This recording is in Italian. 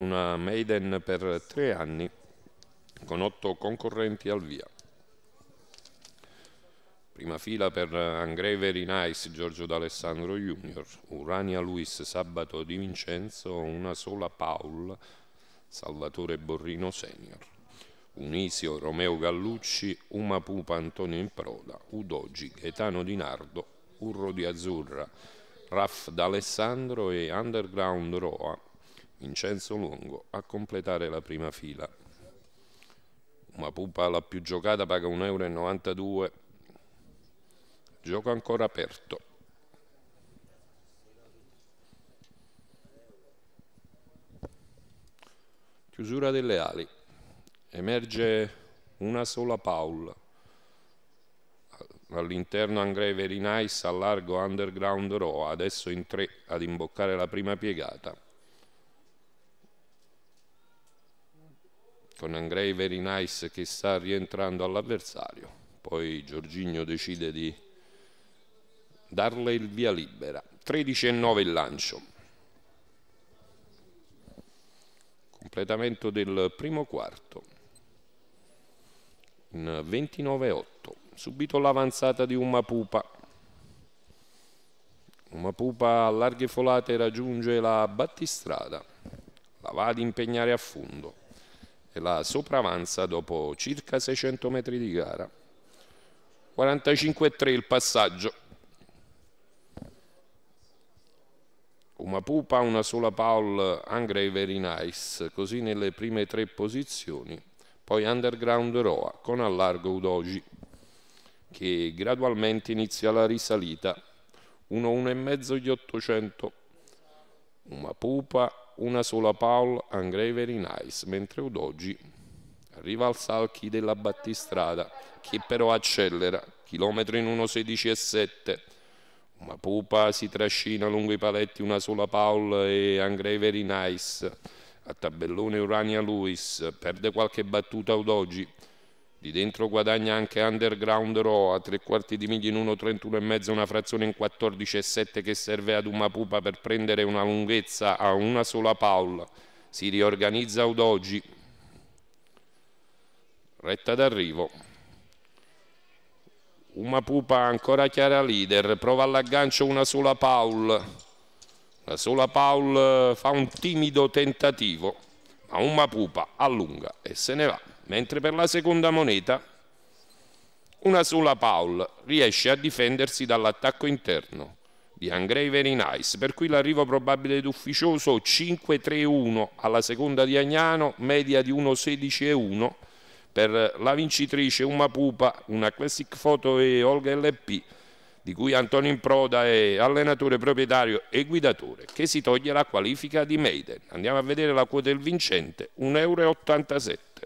una maiden per tre anni con otto concorrenti al via. Prima fila per Andrei Very Nice, Giorgio D'Alessandro Junior, Urania Luis, Sabato Di Vincenzo, una sola Paul, Salvatore Borrino Senior, Unisio, Romeo Gallucci, Uma Pupa, Antonio Improda, Udogi, Gaetano Di Nardo, Urro di Azzurra, Raff D'Alessandro e Underground Roa, Vincenzo Longo a completare la prima fila. Una pupa alla più giocata paga 1,92 euro. Gioco ancora aperto. Chiusura delle ali. Emerge una sola Paul. All'interno Andrei Verinais al largo underground Roa, adesso in tre ad imboccare la prima piegata. con Andrei Very Nice che sta rientrando all'avversario. Poi Giorgigno decide di darle il via libera. 13 e 9 il lancio. Completamento del primo quarto. In 29-8. Subito l'avanzata di Uma Pupa. Uma Pupa a larghe folate raggiunge la battistrada. La va ad impegnare a fondo la sopravanza dopo circa 600 metri di gara. 45-3 il passaggio. Uma pupa, una sola Paul, Angre Very Nice, così nelle prime tre posizioni. Poi Underground Roa con allargo Udoji che gradualmente inizia la risalita. 1 mezzo gli 800. Uma pupa, una sola Paul Angre in Ice, mentre Udoggi arriva al Salchi della battistrada, che però accelera, chilometro in 1.16 e 7. Una pupa si trascina lungo i paletti una sola Paul e Angre in Ice. A tabellone Urania Luis, perde qualche battuta Udoggi di dentro guadagna anche Underground Raw a tre quarti di miglia in 1.31,5, una frazione in 14,7 che serve ad una pupa per prendere una lunghezza a una sola paula. Si riorganizza Udoji. Retta d'arrivo. Uma pupa ancora chiara leader, prova all'aggancio una sola Paul. La sola Paul fa un timido tentativo, ma una pupa allunga e se ne va mentre per la seconda moneta una sola Paul riesce a difendersi dall'attacco interno di Angrei Very Nice, per cui l'arrivo probabile d'ufficioso 5-3-1 alla seconda di Agnano, media di 1-16-1 per la vincitrice Uma Pupa, una classic photo e Olga LP, di cui Antonio Improda è allenatore, proprietario e guidatore, che si toglie la qualifica di Maiden. Andiamo a vedere la quota del vincente, 1,87 euro.